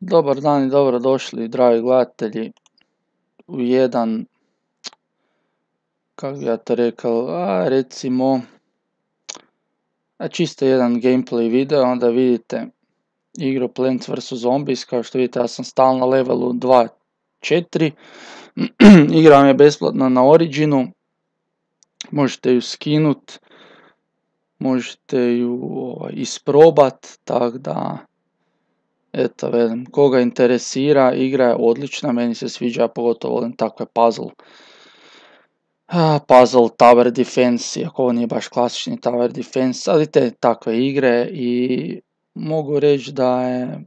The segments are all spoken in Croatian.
Dobar dan i dobrodošli dragi gledatelji u jedan, kako bi ja to rekao, a recimo, a čisto jedan gameplay video, onda vidite igru Plants vs Zombies, kao što vidite ja sam stalno na levelu 2.4, igra vam je besplatna na Originu, možete ju skinut, možete ju ovaj, isprobat, tako da Eto, koga interesira, igra je odlična, meni se sviđa, pogotovo volim takve puzzle. puzzle Tower Defense, iako ovo nije baš klasični Tower Defense, ali te takve igre i mogu reći da je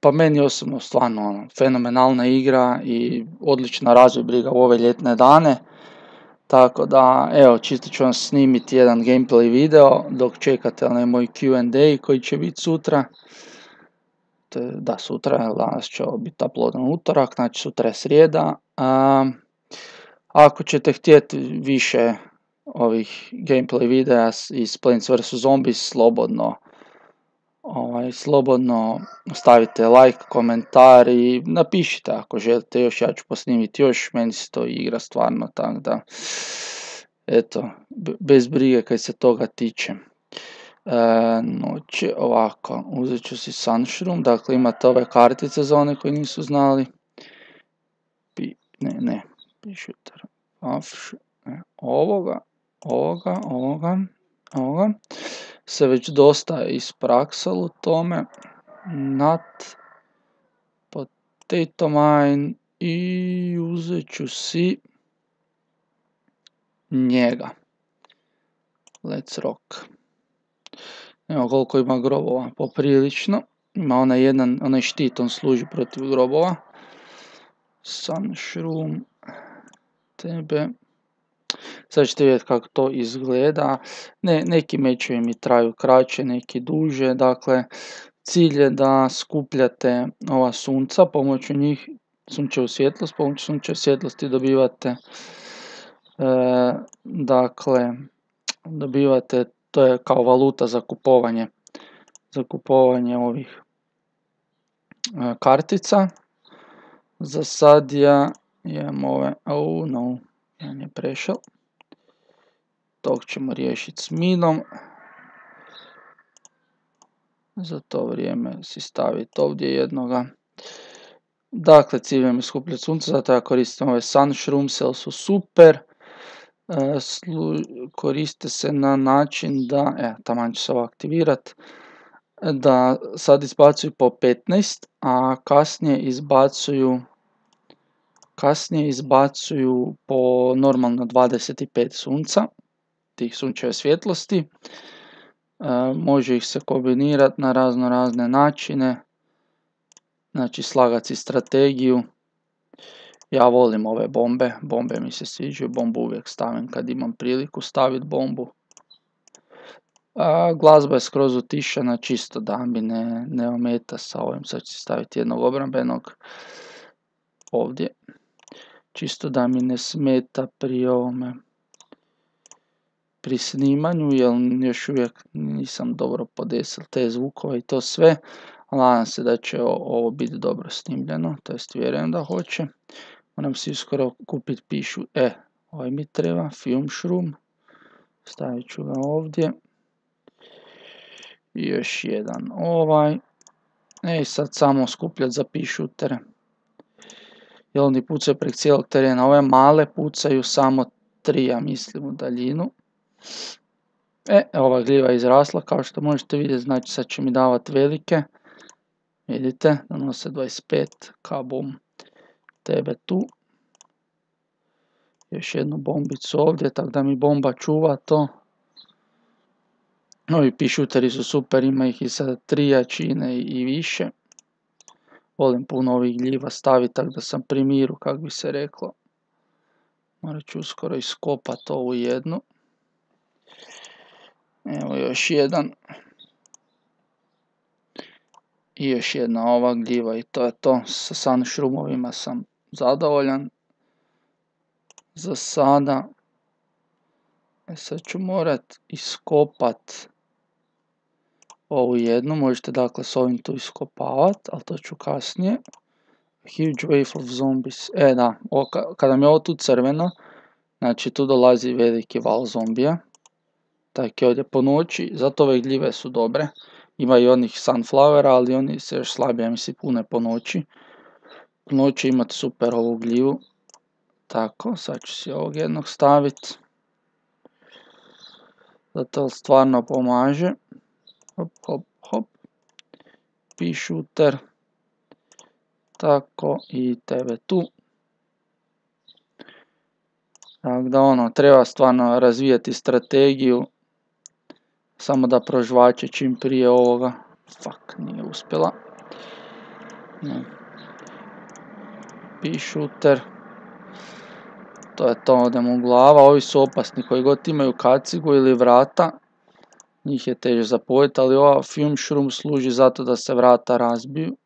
pa meni osobno stvarno ono, fenomenalna igra i odlična briga u ove ljetne dane. Tako da, evo, čisto ću vam snimiti jedan gameplay video dok čekate onaj moj Q&A koji će biti sutra. E, da sutra, danas će ovo biti uploadan utorak, znači sutra je srijeda. ako ćete htjeti više ovih gameplay videa iz Plants vs Zombies, slobodno ovaj, slobodno stavite like, komentar i napišite ako želite još, ja ću posnimiti još, meni se to igra stvarno tako da, eto, bez brige kaj se toga tiče. E, noći, ovako, uzet ću si Sunshroom, dakle imate ove kartice za one koji nisu znali. Pi, ne, ne, pišuter, e, ovoga, ovoga, ovoga, ovoga. Se već dosta ispraksalo tome. Nat, potato mine i uzet ću si njega. Let's rock. Evo koliko ima grobova, poprilično. Ima onaj jedan, onaj štit, on služi protiv grobova. Sunshroom, tebe. Sad ćete vidjeti kako to izgleda. Ne, neki mečevi mi traju kraće, neki duže. Dakle, cilj je da skupljate ova sunca, pomoću njih sunčevu svjetlost, pomoću sunčevu svjetlosti dobivate e, dakle, dobivate to je kao valuta za kupovanje, za kupovanje ovih e, kartica. Za sad ja imam ove, oh no, ja je prešao. Tog ćemo riješiti s minom. Za to vrijeme si staviti ovdje jednoga. Dakle, ciljem je skupljati sunce, zato ja koristim ove sun jer su super. E, koriste se na način da, e, taman će se aktivirat, da sad izbacuju po 15, a kasnije izbacuju kasnije izbacuju po normalno 25 sunca, tih sunčeve svjetlosti. E, može ih se kombinirati na razno razne načine, znači slagati strategiju, ja volim ove bombe, bombe mi se sviđaju, bombu uvijek stavim kad imam priliku staviti bombu. glazba je skroz utišana, čisto da mi ne, ne ometa sa ovim, sad ću staviti jednog obrambenog ovdje. Čisto da mi ne smeta pri ovome pri snimanju, jer još uvijek nisam dobro podesil te zvukove i to sve. Nadam se da će ovo biti dobro snimljeno, to jest vjerujem da hoće. Moram si skoro kupiti pišu. E, ovaj mi treba, film shroom. Stavit ću ga ovdje. I još jedan ovaj. E, sad samo skupljat za teren jel oni pucaju prek cijelog terena. Ove male pucaju samo tri, ja mislim, u daljinu. E, ova gljiva je izrasla, kao što možete vidjeti, znači sad će mi davati velike. Vidite, donose 25, kabum tebe tu. Još jednu bombicu ovdje, tako da mi bomba čuva to. Ovi pišuteri su super, ima ih i sada tri jačine i više. Volim puno ovih gljiva staviti, tako da sam pri miru, kako bi se reklo. Morat ću uskoro iskopati ovu jednu. Evo još jedan. I još jedna ova gljiva i to je to. Sa san sam zadovoljan za sada. E sad ću morat iskopat ovu jednu, možete dakle s ovim tu iskopavat, ali to ću kasnije. Huge wave of zombies, e da, kada mi je ovo tu crveno, znači tu dolazi veliki val zombija. Tako je ovdje po noći, zato ove gljive su dobre. Ima i onih sunflowera, ali oni se još slabije mislim pune po noći. Moće imati super ovu gljivu. Tako, sad ću si ovog jednog staviti. Zato stvarno pomaže. Hop, hop, hop. Tako, i tebe tu. Tako da ono, treba stvarno razvijati strategiju. Samo da prožvače čim prije ovoga. Fak, nije uspjela. Ne shooter. To je to, odemo u glava. Ovi su opasni koji god imaju kacigu ili vrata. Njih je teže zapojiti, ali ova film shroom služi zato da se vrata razbiju.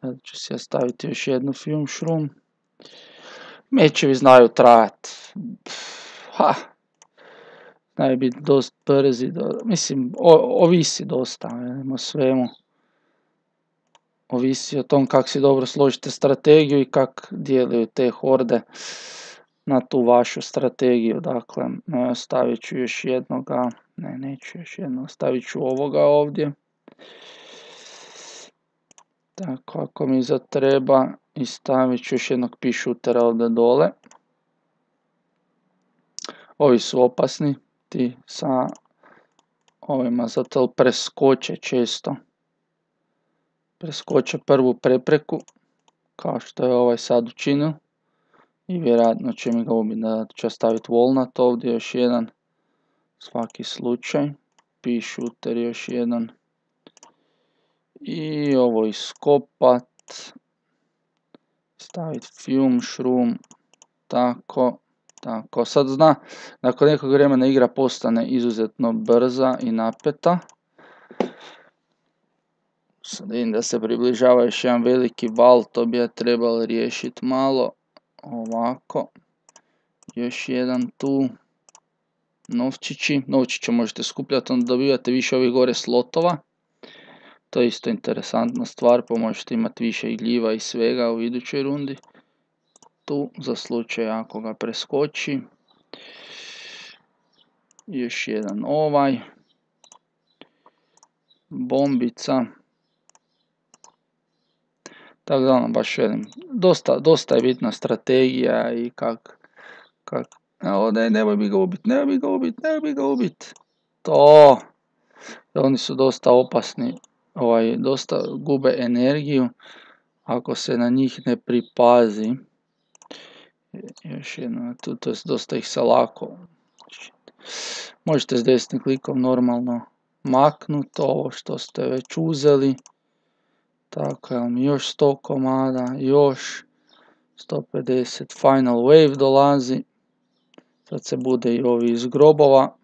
Sada ću si ja staviti još jednu film shroom. Mečevi znaju trajati. Ha! Znaju biti dosta brzi, mislim, ovisi dosta, o svemu. Ovisi o tom kako si dobro složite strategiju i kako dijeliju te horde na tu vašu strategiju. Dakle, e, stavit ću još jednoga, ne, neću još jednog, stavit ću ovoga ovdje. Tako, dakle, ako mi zatreba i stavit ću još jednog pišutera ovdje dole. Ovi su opasni, ti sa ovima zato preskoče često preskoče prvu prepreku kao što je ovaj sad učinio i vjerojatno će mi ga ubiti da će staviti walnut ovdje još jedan svaki slučaj p shooter još jedan i ovo iskopat staviti fume shroom tako tako sad zna nakon nekog vremena igra postane izuzetno brza i napeta Sad vidim da se približava još jedan veliki val, to bi ja trebalo riješiti malo. Ovako. Još jedan tu. Novčići. Novčiće možete skupljati, onda dobivate više ovih gore slotova. To je isto interesantna stvar, pa možete imati više gljiva i svega u idućoj rundi. Tu, za slučaj ako ga preskoči. Još jedan ovaj. Bombica. Tako da ono baš dosta, dosta je bitna strategija i kak, kak, ne, nemoj bi ga ubit, nemoj ga ubit, nemoj ga ubit. To, oni su dosta opasni, ovaj, dosta gube energiju ako se na njih ne pripazi. Još jedno, tu, dosta ih se lako. Možete s desnim klikom normalno maknuti ovo što ste već uzeli. Tako, još 100 komada, još 150, Final Wave dolazi. Sad se bude i ovi iz grobova.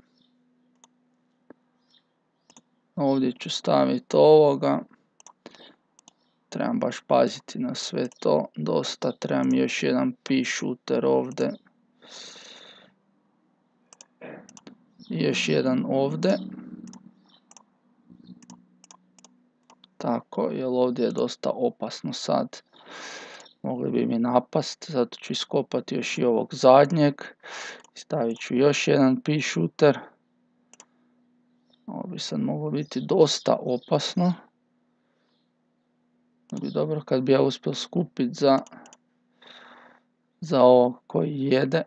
Ovdje ću staviti ovoga. Trebam baš paziti na sve to. Dosta trebam još jedan p shooter ovdje. Još jedan ovdje. tako, jer ovdje je dosta opasno sad. Mogli bi mi napast, zato ću iskopati još i ovog zadnjeg. Stavit ću još jedan p shooter. Ovo bi sad moglo biti dosta opasno. Bi dobro kad bi ja uspio skupiti za, za ovo koji jede.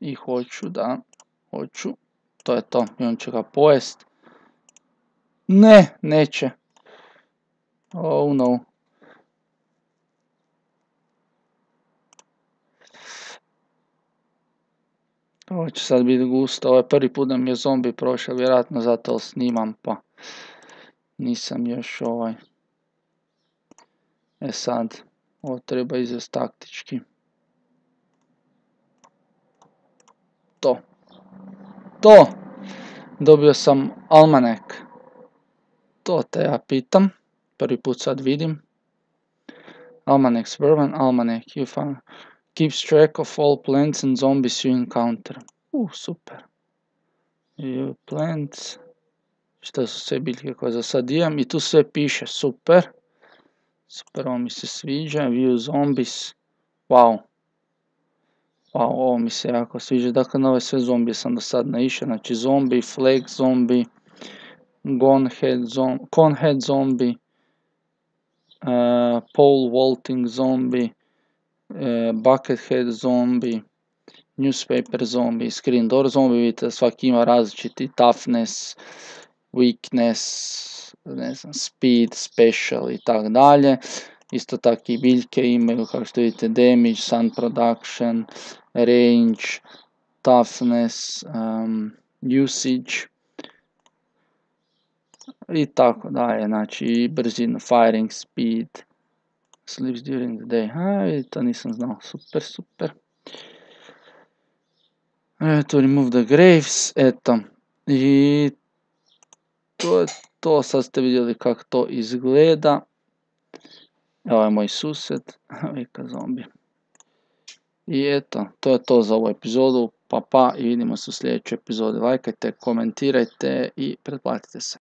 I hoću da, hoću. To je to, on će ga pojest. Ne, neće. Oh no. Ovo će sad biti gusto, je ovaj prvi put da mi je zombi prošao, vjerojatno zato snimam pa nisam još ovaj. E sad, ovo treba izvest taktički. To. To! Dobio sam almanek. To te ja pitam prvi put sad vidim. Almanac Svrvan, Almanac Keeps track of all plants and zombies you encounter. U, uh, super. You uh, plants. Šta su sve biljke koje za sad imam i tu sve piše, super. Super, ovo mi se sviđa, view zombies. Wow. Wow, ovo mi se jako sviđa. Dakle, na ove sve zombije sam do sad naišao. Znači, zombie, flake zombi, head zombi, head zombi, E, Paul pole vaulting zombie, uh, buckethead zombie, newspaper zombie, screen door zombie, vidite svaki ima različiti toughness, weakness, ne znam, speed, special i tak dalje. Isto tako i biljke imaju, kao što vidite, damage, sun production, range, toughness, um, usage i tako dalje, znači i brzina, firing speed, sleeps during the day, a vidite, nisam znao, super, super. To remove the graves, eto, i to je to, sad ste vidjeli kako to izgleda. Evo je moj sused, vika zombi. I eto, to je to za ovu epizodu, pa pa i vidimo se u sljedećoj epizodi. Lajkajte, komentirajte i pretplatite se.